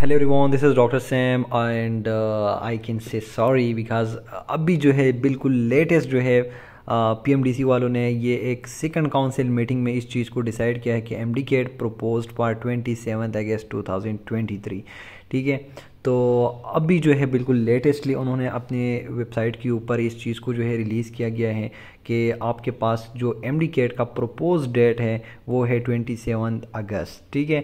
Hello रिवॉन this is doctor Sam and I can say sorry because अभी जो है बिल्कुल लेटेस्ट जो है पीएमडीसी uh, वालों ने ये एक सेकंड काउंसिल मीटिंग में इस चीज़ को डिसाइड किया है कि M D CAT propose for twenty seven August two thousand twenty three ठीक है तो अभी जो है बिल्कुल लेटेस्टली उन्होंने अपने वेबसाइट के ऊपर इस चीज़ को जो है रिलीज़ किया गया है कि आपके पास जो एम डी कैट का प्रपोज डेट है वो है ट्वेंटी सेवन अगस्त ठीक है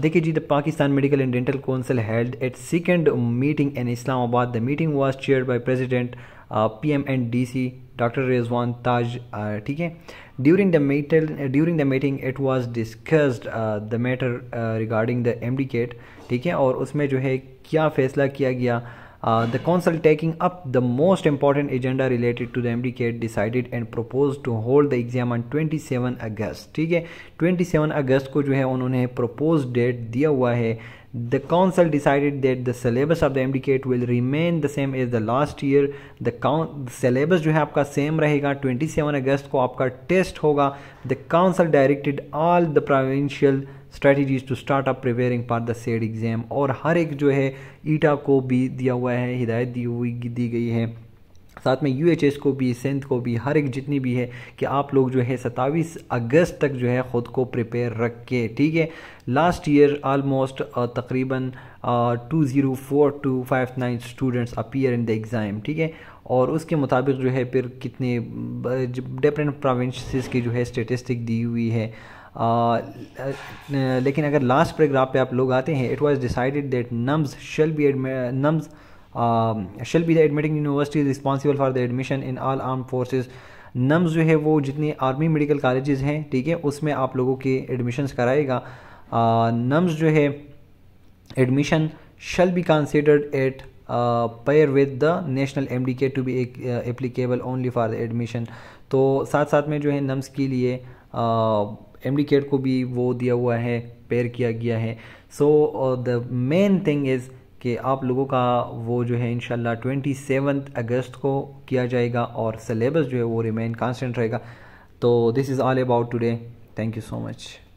देखिए जी the Pakistan Medical and Dental Council held at second meeting in Islamabad the meeting was chair by president P M and D C doctor Rizwan Taj ठीक है during the metal during the meeting it was discussed the matter regarding the MDCAT ठीक है और उसमें जो है क्या फैसला किया गया the council taking up the most important agenda related to the M D CAT decided and propose to hold the exam on twenty seven August ठीक है ट्वेंटी सेवन अगस्त को जो है उन्होंने प्रपोज डेट दिया हुआ है The council decided that the syllabus of the MDK will remain the same as the last year. The syllabus जो है आपका सेम रहेगा 27 अगस्त को आपका टेस्ट होगा the council directed all the provincial strategies to start up preparing for the said exam और हर एक जो है ईटा को भी दिया हुआ है हिदायत दी हुई दी गई है साथ में यू को भी सिंध को भी हर एक जितनी भी है कि आप लोग जो है सत्ताईस अगस्त तक जो है ख़ुद को प्रिपेयर रख के ठीक है लास्ट ईयर आलमोस्ट तकरीबन two zero four two five nine students appear in the exam ठीक है और उसके मुताबिक जो है फिर कितने डिफरेंट प्रोविंसेस की जो है स्टेटिस्टिक दी हुई है आ, लेकिन अगर लास्ट पैराग्राफ पे आप लोग आते हैं it was decided that NUMS shall be NUMS shall be the admitting university responsible for the admission in in arm forces NUMS जो है वो जितने आर्मी मेडिकल कॉलेजेस हैं ठीक है उसमें आप लोगों के एडमिशन कराएगा नम्स uh, जो है admission shall be considered at par with the national M D K to be applicable only for the admission तो साथ साथ में जो है नम्स के लिए एम डी केट को भी वो दिया हुआ है पेयर किया गया है so the main thing is कि आप लोगों का वो जो है इनशाला ट्वेंटी सेवन्थ अगस्त को किया जाएगा और सलेबस जो है वो रिमेन कॉन्सटेंट रहेगा तो this is all about today thank you so much